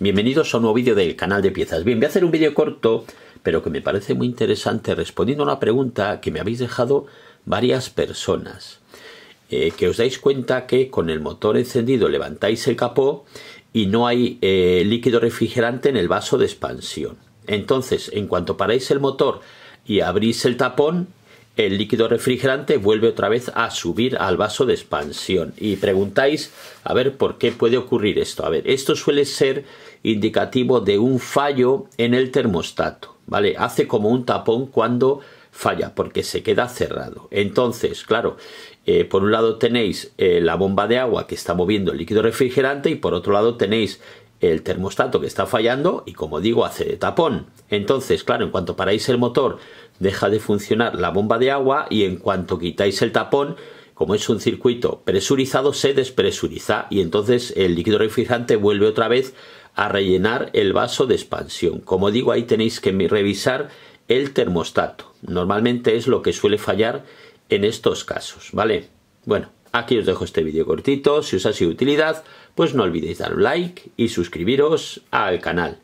Bienvenidos a un nuevo vídeo del canal de piezas. Bien, voy a hacer un vídeo corto, pero que me parece muy interesante, respondiendo a una pregunta que me habéis dejado varias personas. Eh, que os dais cuenta que con el motor encendido levantáis el capó y no hay eh, líquido refrigerante en el vaso de expansión. Entonces, en cuanto paráis el motor y abrís el tapón, el líquido refrigerante vuelve otra vez a subir al vaso de expansión. Y preguntáis, a ver, ¿por qué puede ocurrir esto? A ver, esto suele ser indicativo de un fallo en el termostato, ¿vale? Hace como un tapón cuando falla porque se queda cerrado. Entonces, claro, eh, por un lado tenéis eh, la bomba de agua que está moviendo el líquido refrigerante y por otro lado tenéis el termostato que está fallando y como digo hace de tapón. Entonces, claro, en cuanto paráis el motor deja de funcionar la bomba de agua y en cuanto quitáis el tapón, como es un circuito presurizado, se despresuriza y entonces el líquido refrigerante vuelve otra vez a rellenar el vaso de expansión. Como digo, ahí tenéis que revisar el termostato. Normalmente es lo que suele fallar en estos casos, ¿vale? Bueno, aquí os dejo este vídeo cortito, si os ha sido de utilidad, pues no olvidéis dar like y suscribiros al canal.